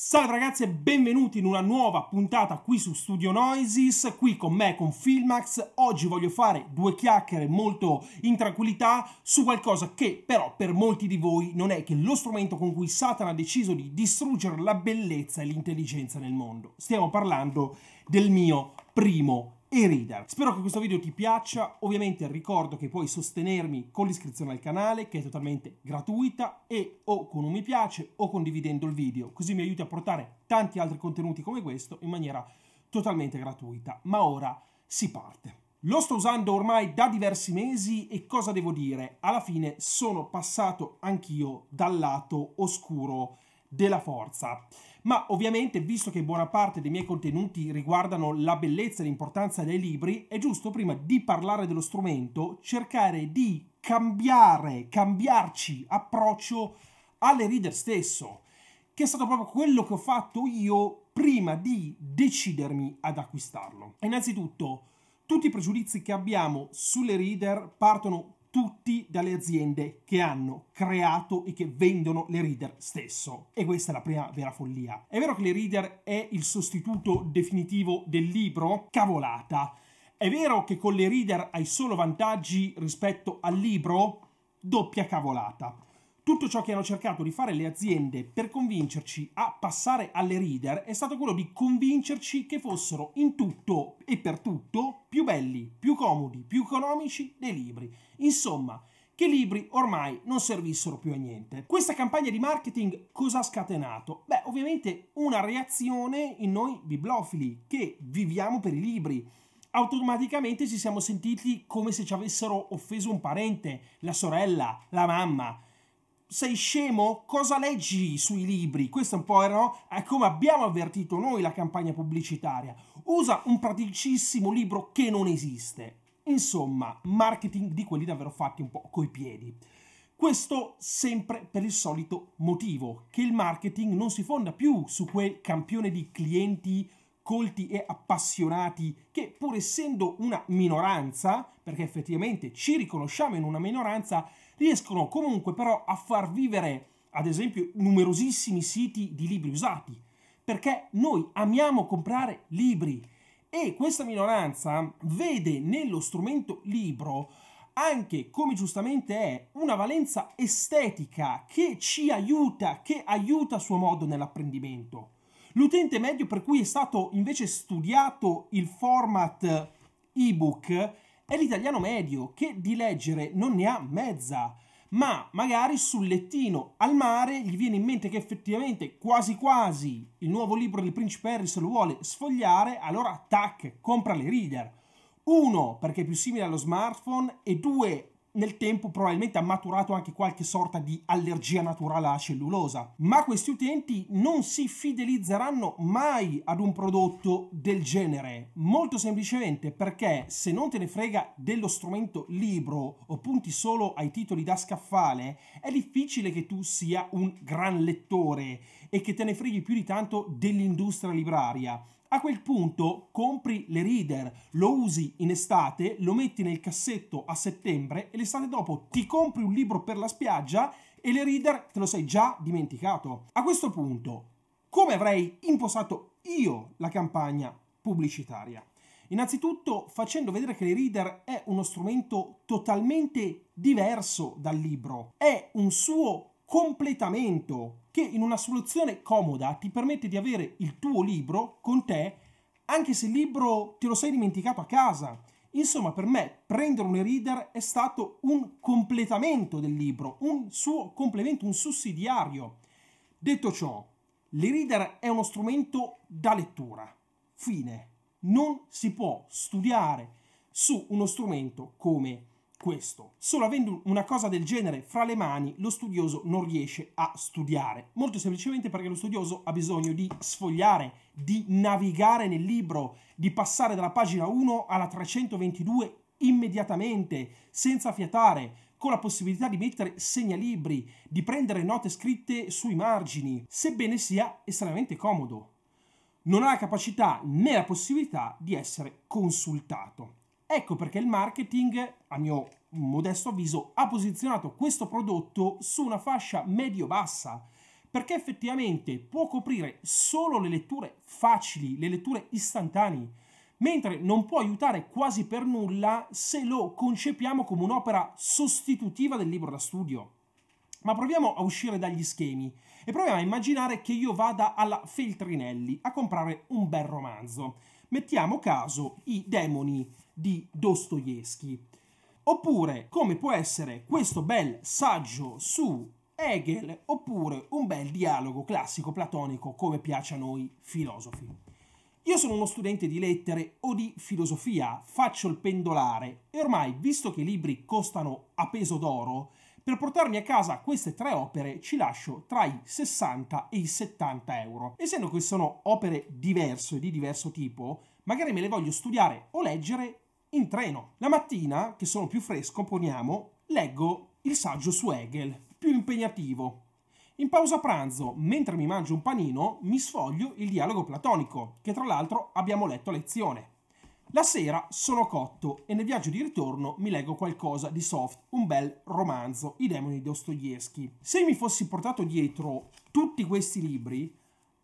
Salve ragazzi e benvenuti in una nuova puntata qui su Studio Noises, qui con me con Filmax. Oggi voglio fare due chiacchiere molto in tranquillità su qualcosa che però per molti di voi non è che lo strumento con cui Satana ha deciso di distruggere la bellezza e l'intelligenza nel mondo. Stiamo parlando del mio primo e Reader. Spero che questo video ti piaccia, ovviamente ricordo che puoi sostenermi con l'iscrizione al canale che è totalmente gratuita e o con un mi piace o condividendo il video, così mi aiuti a portare tanti altri contenuti come questo in maniera totalmente gratuita. Ma ora si parte. Lo sto usando ormai da diversi mesi e cosa devo dire? Alla fine sono passato anch'io dal lato oscuro della forza ma ovviamente visto che buona parte dei miei contenuti riguardano la bellezza e l'importanza dei libri, è giusto prima di parlare dello strumento cercare di cambiare, cambiarci approccio alle reader stesso, che è stato proprio quello che ho fatto io prima di decidermi ad acquistarlo. Innanzitutto, tutti i pregiudizi che abbiamo sulle reader partono tutti dalle aziende che hanno creato e che vendono le reader stesso. E questa è la prima vera follia. È vero che le reader è il sostituto definitivo del libro? Cavolata. È vero che con le reader hai solo vantaggi rispetto al libro? Doppia cavolata. Tutto ciò che hanno cercato di fare le aziende per convincerci a passare alle reader è stato quello di convincerci che fossero in tutto e per tutto più belli, più comodi, più economici dei libri. Insomma, che i libri ormai non servissero più a niente. Questa campagna di marketing cosa ha scatenato? Beh, ovviamente una reazione in noi biblofili che viviamo per i libri automaticamente ci siamo sentiti come se ci avessero offeso un parente, la sorella, la mamma, sei scemo? Cosa leggi sui libri? Questo è un po' eh, no? è come abbiamo avvertito noi la campagna pubblicitaria. Usa un praticissimo libro che non esiste. Insomma, marketing di quelli davvero fatti un po' coi piedi. Questo sempre per il solito motivo, che il marketing non si fonda più su quel campione di clienti colti e appassionati che pur essendo una minoranza, perché effettivamente ci riconosciamo in una minoranza, riescono comunque però a far vivere, ad esempio, numerosissimi siti di libri usati, perché noi amiamo comprare libri e questa minoranza vede nello strumento libro anche come giustamente è una valenza estetica che ci aiuta, che aiuta a suo modo nell'apprendimento. L'utente medio per cui è stato invece studiato il format ebook è l'italiano medio che di leggere non ne ha mezza, ma magari sul lettino al mare gli viene in mente che effettivamente quasi quasi il nuovo libro del principe Harry se lo vuole sfogliare, allora tac, compra le reader. Uno, perché è più simile allo smartphone e due, nel tempo probabilmente ha maturato anche qualche sorta di allergia naturale alla cellulosa, ma questi utenti non si fidelizzeranno mai ad un prodotto del genere, molto semplicemente perché se non te ne frega dello strumento libro o punti solo ai titoli da scaffale, è difficile che tu sia un gran lettore e che te ne freghi più di tanto dell'industria libraria a quel punto compri le reader, lo usi in estate, lo metti nel cassetto a settembre e l'estate dopo ti compri un libro per la spiaggia e le reader te lo sei già dimenticato. A questo punto, come avrei impostato io la campagna pubblicitaria? Innanzitutto facendo vedere che le reader è uno strumento totalmente diverso dal libro, è un suo completamento che in una soluzione comoda ti permette di avere il tuo libro con te anche se il libro te lo sei dimenticato a casa. Insomma, per me prendere un reader è stato un completamento del libro, un suo complemento, un sussidiario. Detto ciò, l'e-reader è uno strumento da lettura. Fine. Non si può studiare su uno strumento come questo. Solo avendo una cosa del genere fra le mani, lo studioso non riesce a studiare. Molto semplicemente perché lo studioso ha bisogno di sfogliare, di navigare nel libro, di passare dalla pagina 1 alla 322 immediatamente, senza fiatare, con la possibilità di mettere segnalibri, di prendere note scritte sui margini, sebbene sia estremamente comodo. Non ha la capacità né la possibilità di essere consultato. Ecco perché il marketing, a mio modesto avviso, ha posizionato questo prodotto su una fascia medio-bassa, perché effettivamente può coprire solo le letture facili, le letture istantanee, mentre non può aiutare quasi per nulla se lo concepiamo come un'opera sostitutiva del libro da studio. Ma proviamo a uscire dagli schemi e proviamo a immaginare che io vada alla Feltrinelli a comprare un bel romanzo. Mettiamo caso I demoni di Dostoevsky. Oppure come può essere questo bel saggio su Hegel, oppure un bel dialogo classico platonico come piace a noi filosofi. Io sono uno studente di lettere o di filosofia, faccio il pendolare e ormai, visto che i libri costano a peso d'oro, per portarmi a casa queste tre opere ci lascio tra i 60 e i 70 euro. Essendo che sono opere diverse e di diverso tipo, magari me le voglio studiare o leggere in treno. La mattina, che sono più fresco, poniamo, leggo il saggio su Hegel, più impegnativo. In pausa pranzo, mentre mi mangio un panino, mi sfoglio il dialogo platonico, che tra l'altro abbiamo letto a lezione. La sera sono cotto e nel viaggio di ritorno mi leggo qualcosa di soft, un bel romanzo, I demoni di Dostoevsky. Se mi fossi portato dietro tutti questi libri,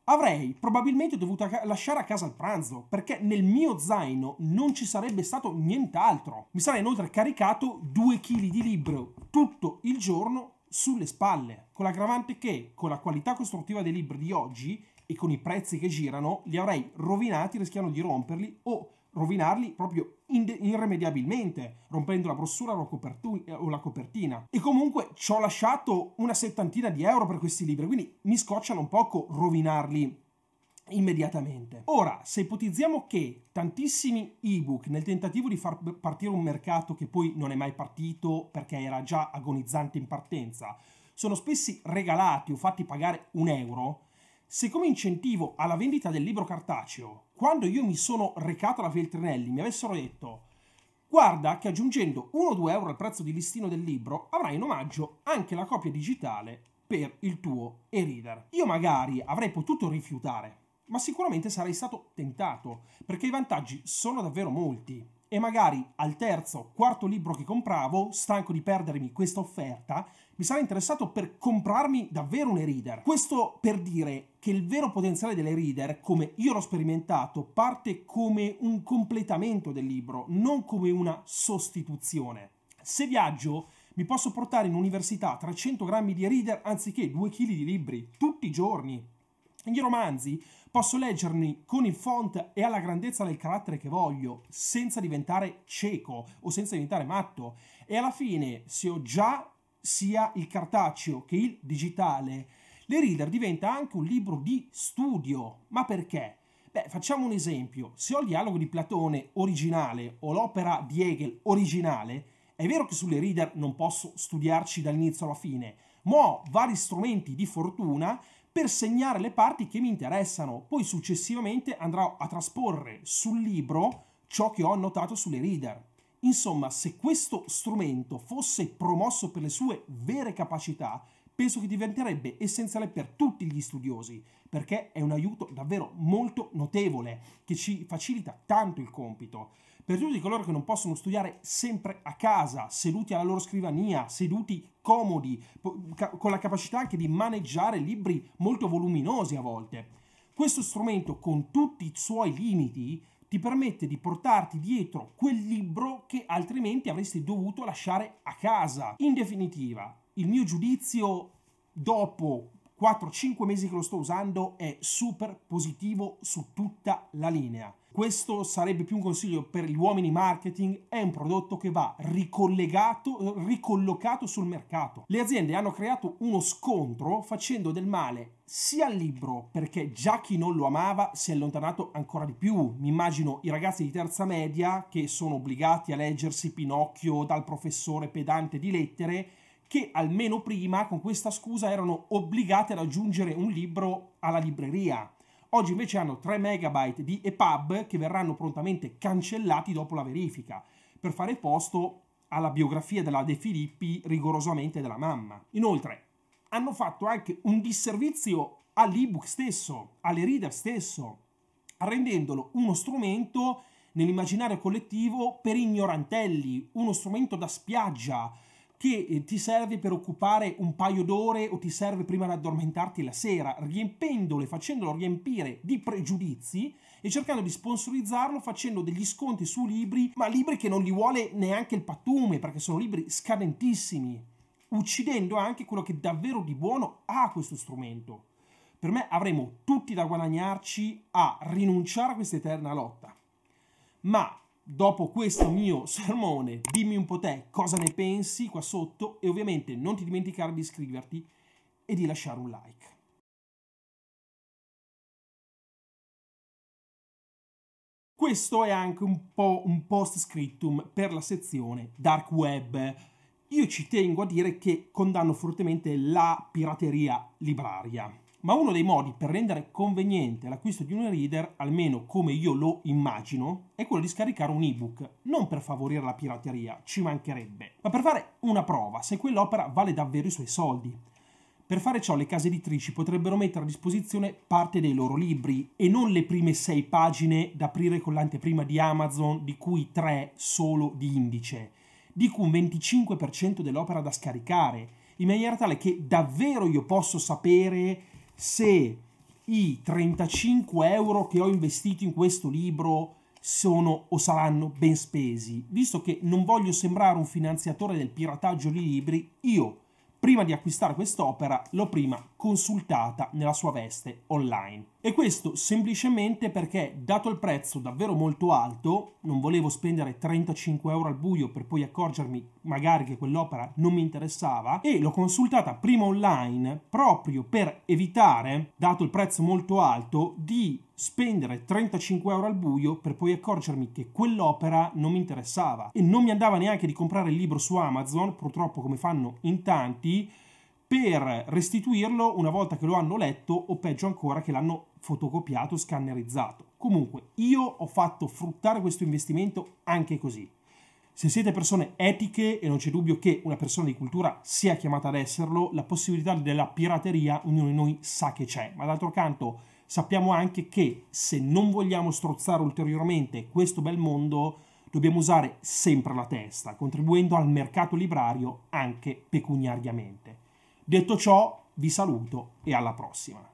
Avrei probabilmente dovuto lasciare a casa il pranzo, perché nel mio zaino non ci sarebbe stato nient'altro. Mi sarei inoltre caricato due chili di libro tutto il giorno sulle spalle, con l'aggravante che, con la qualità costruttiva dei libri di oggi e con i prezzi che girano, li avrei rovinati rischiando di romperli o rovinarli proprio irremediabilmente, rompendo la brossura o la copertina. E comunque ci ho lasciato una settantina di euro per questi libri, quindi mi scocciano un poco rovinarli immediatamente. Ora, se ipotizziamo che tantissimi ebook nel tentativo di far partire un mercato che poi non è mai partito perché era già agonizzante in partenza, sono spesso regalati o fatti pagare un euro, se come incentivo alla vendita del libro cartaceo, quando io mi sono recato alla Feltrinelli, mi avessero detto guarda che aggiungendo 1-2 euro al prezzo di listino del libro avrai in omaggio anche la copia digitale per il tuo e-reader. Io magari avrei potuto rifiutare, ma sicuramente sarei stato tentato, perché i vantaggi sono davvero molti e magari al terzo, quarto libro che compravo, stanco di perdermi questa offerta, mi sarei interessato per comprarmi davvero un e-reader. Questo per dire che il vero potenziale delle reader, come io l'ho sperimentato, parte come un completamento del libro, non come una sostituzione. Se viaggio, mi posso portare in università 300 grammi di reader anziché 2 kg di libri, tutti i giorni, gli romanzi posso leggerli con il font e alla grandezza del carattere che voglio, senza diventare cieco o senza diventare matto. E alla fine, se ho già sia il cartaceo che il digitale, le Reader diventa anche un libro di studio. Ma perché? Beh, facciamo un esempio. Se ho il dialogo di Platone originale o l'opera di Hegel originale, è vero che sulle Reader non posso studiarci dall'inizio alla fine, ma ho vari strumenti di fortuna per segnare le parti che mi interessano. Poi successivamente andrò a trasporre sul libro ciò che ho annotato sulle reader. Insomma, se questo strumento fosse promosso per le sue vere capacità, penso che diventerebbe essenziale per tutti gli studiosi, perché è un aiuto davvero molto notevole, che ci facilita tanto il compito. Per tutti coloro che non possono studiare sempre a casa, seduti alla loro scrivania, seduti comodi, con la capacità anche di maneggiare libri molto voluminosi a volte. Questo strumento, con tutti i suoi limiti, ti permette di portarti dietro quel libro che altrimenti avresti dovuto lasciare a casa. In definitiva, il mio giudizio dopo 4-5 mesi che lo sto usando è super positivo su tutta la linea. Questo sarebbe più un consiglio per gli uomini marketing, è un prodotto che va ricollegato, ricollocato sul mercato. Le aziende hanno creato uno scontro facendo del male sia al libro, perché già chi non lo amava si è allontanato ancora di più. Mi immagino i ragazzi di terza media che sono obbligati a leggersi Pinocchio dal professore pedante di lettere che almeno prima con questa scusa erano obbligate ad aggiungere un libro alla libreria. Oggi invece hanno 3 MB di EPUB che verranno prontamente cancellati dopo la verifica, per fare posto alla biografia della De Filippi rigorosamente della mamma. Inoltre, hanno fatto anche un disservizio all'ebook stesso, alle reader stesso, rendendolo uno strumento nell'immaginario collettivo per ignorantelli, uno strumento da spiaggia, che eh, ti serve per occupare un paio d'ore o ti serve prima di addormentarti la sera, riempendole, facendolo riempire di pregiudizi e cercando di sponsorizzarlo facendo degli sconti su libri, ma libri che non li vuole neanche il pattume perché sono libri scadentissimi, uccidendo anche quello che davvero di buono ha questo strumento. Per me avremo tutti da guadagnarci a rinunciare a questa eterna lotta. Ma dopo questo mio sermone, dimmi un po' te cosa ne pensi qua sotto e ovviamente non ti dimenticare di iscriverti e di lasciare un like. Questo è anche un po' un post scriptum per la sezione Dark Web. Io ci tengo a dire che condanno fortemente la pirateria libraria ma uno dei modi per rendere conveniente l'acquisto di un reader, almeno come io lo immagino, è quello di scaricare un ebook, non per favorire la pirateria, ci mancherebbe, ma per fare una prova se quell'opera vale davvero i suoi soldi. Per fare ciò le case editrici potrebbero mettere a disposizione parte dei loro libri e non le prime sei pagine da aprire con l'anteprima di Amazon, di cui tre solo di indice, Dico un 25% dell'opera da scaricare, in maniera tale che davvero io posso sapere se i 35 euro che ho investito in questo libro sono o saranno ben spesi, visto che non voglio sembrare un finanziatore del pirataggio di libri, io prima di acquistare quest'opera l'ho prima consultata nella sua veste online. E questo semplicemente perché, dato il prezzo davvero molto alto, non volevo spendere 35 euro al buio per poi accorgermi magari che quell'opera non mi interessava, e l'ho consultata prima online proprio per evitare, dato il prezzo molto alto, di spendere 35 euro al buio per poi accorgermi che quell'opera non mi interessava e non mi andava neanche di comprare il libro su Amazon, purtroppo come fanno in tanti, per restituirlo una volta che lo hanno letto o peggio ancora che l'hanno fotocopiato, scannerizzato. Comunque, io ho fatto fruttare questo investimento anche così. Se siete persone etiche, e non c'è dubbio che una persona di cultura sia chiamata ad esserlo, la possibilità della pirateria ognuno di noi sa che c'è, ma d'altro canto sappiamo anche che se non vogliamo strozzare ulteriormente questo bel mondo, dobbiamo usare sempre la testa, contribuendo al mercato librario anche pecuniariamente. Detto ciò, vi saluto e alla prossima.